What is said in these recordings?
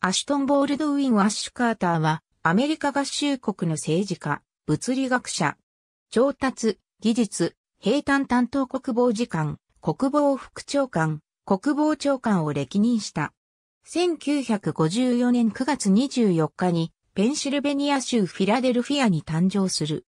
アシュトン・ボールドウィン・アッシュ・カーターは、アメリカ合衆国の政治家、物理学者、調達、技術、兵坦担当国防次官、国防副長官、国防長官を歴任した。1954年9月24日に、ペンシルベニア州フィラデルフィアに誕生する。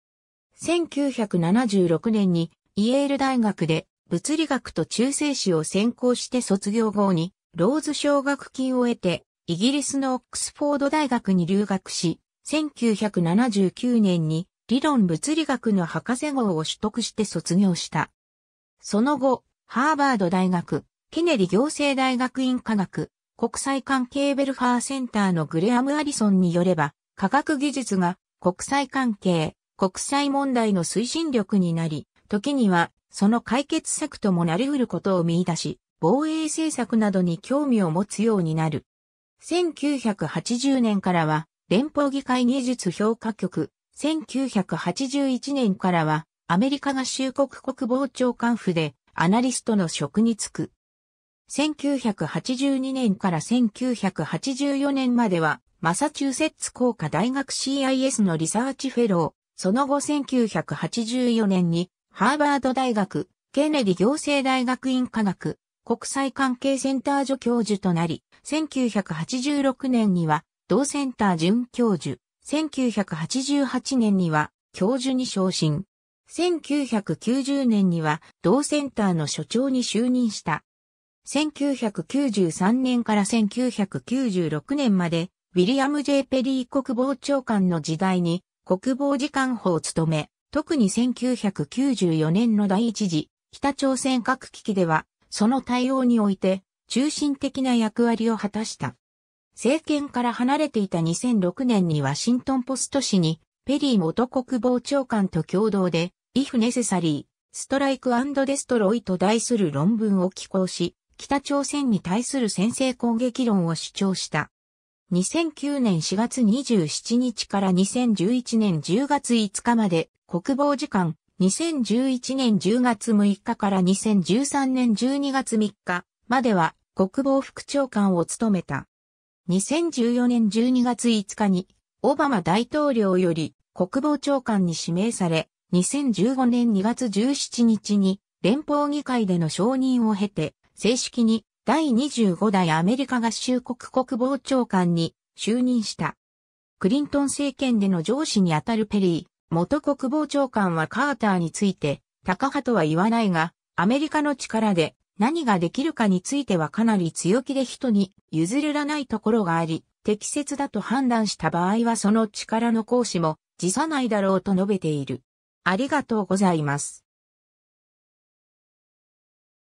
1976年に、イエール大学で物理学と中性子を専攻して卒業後に、ローズ奨学金を得て、イギリスのオックスフォード大学に留学し、1979年に理論物理学の博士号を取得して卒業した。その後、ハーバード大学、ケネディ行政大学院科学、国際関係ベルファーセンターのグレアム・アリソンによれば、科学技術が国際関係、国際問題の推進力になり、時にはその解決策ともなり得ることを見出し、防衛政策などに興味を持つようになる。1980年からは連邦議会技術評価局、1981年からはアメリカ合衆国国防長官府でアナリストの職に就く。1982年から1984年まではマサチューセッツ工科大学 CIS のリサーチフェロー、その後1984年にハーバード大学、ケネディ行政大学院科学、国際関係センター助教授となり、1986年には同センター准教授、1988年には教授に昇進。1990年には同センターの所長に就任した。1993年から1996年まで、ウィリアム・ジェ J・ ペリー国防長官の時代に国防次官補を務め、特に1994年の第一次北朝鮮核危機ではその対応において、中心的な役割を果たした。政権から離れていた2006年にワシントンポスト紙に、ペリー元国防長官と共同で、if necessary, strike and destroy と題する論文を寄稿し、北朝鮮に対する先制攻撃論を主張した。2009年4月27日から2011年10月5日まで国防次官2011年10月6日から2013年12月3日までは国防副長官を務めた。2014年12月5日にオバマ大統領より国防長官に指名され、2015年2月17日に連邦議会での承認を経て、正式に第25代アメリカ合衆国国防長官に就任した。クリントン政権での上司にあたるペリー、元国防長官はカーターについて、高派とは言わないが、アメリカの力で何ができるかについてはかなり強気で人に譲らないところがあり、適切だと判断した場合はその力の行使も辞さないだろうと述べている。ありがとうございます。